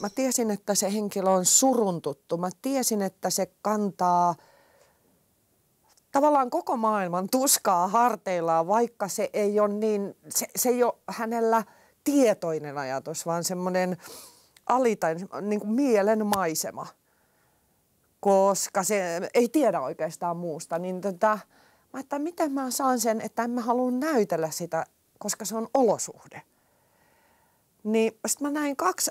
mä tiesin, että se henkilö on suruntuttu. Mä tiesin, että se kantaa tavallaan koko maailman tuskaa harteillaan, vaikka se ei ole niin, se, se ei ole hänellä tietoinen ajatus, vaan semmoinen alita, niin kuin mielenmaisema, koska se ei tiedä oikeastaan muusta. Niin tota, mä että miten mä saan sen, että en mä halua näytellä sitä, koska se on olosuhde. Niin sitten mä näin kaksi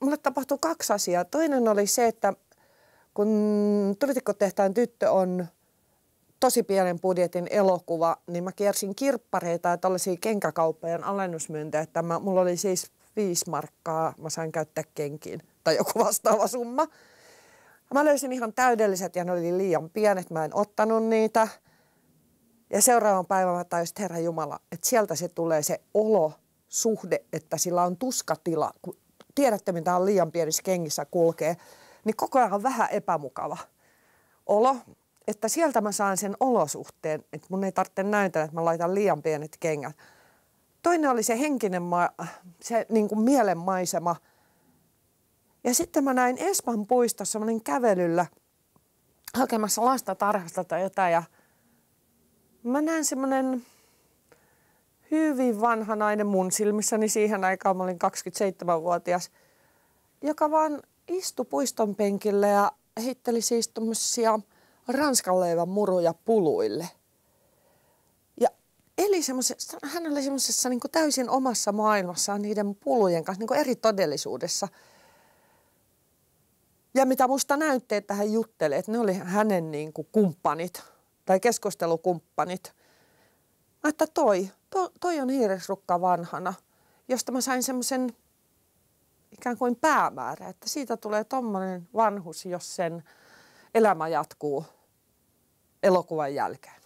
mulle tapahtui kaksi asiaa. Toinen oli se, että kun Tulitikkotehtaan tyttö on tosi pienen budjetin elokuva, niin mä kiersin kirppareita ja tällaisia kenkäkauppojen alennusmyyntejä. Että mä, mulla oli siis viisi markkaa, mä sain käyttää kenkiin tai joku vastaava summa. Mä löysin ihan täydelliset ja ne oli liian pienet, mä en ottanut niitä. Ja seuraavan päivän mä tajusin, Herra Jumala, että sieltä se tulee se olo, suhde, että sillä on tuskatila, kun tiedätte, mitä on liian pienissä kengissä kulkee, niin koko ajan on vähän epämukava olo. Että sieltä mä saan sen olosuhteen, että mun ei tarvitse näytellä, että mä laitan liian pienet kengät. Toinen oli se henkinen, ma- se niin kuin mielenmaisema. Ja sitten mä näin Espan puistossa, mä olin kävelyllä hakemassa lasta tarhasta tai jotain ja mä näin semmoinen hyvin vanha nainen mun silmissäni siihen aikaan, mä olin 27-vuotias, joka vaan istui puiston penkille ja heitteli siis tuommoisia ranskanleivän muruja puluille. Ja eli hän oli semmoisessa niin täysin omassa maailmassaan niiden pulujen kanssa, niin eri todellisuudessa. Ja mitä musta näytti, että hän juttelee, että ne oli hänen niin kuin kumppanit tai keskustelukumppanit. Mä että toi, toi on hiirisrukka vanhana, josta mä sain semmoisen ikään kuin päämäärä, että siitä tulee tommonen vanhus, jos sen elämä jatkuu elokuvan jälkeen.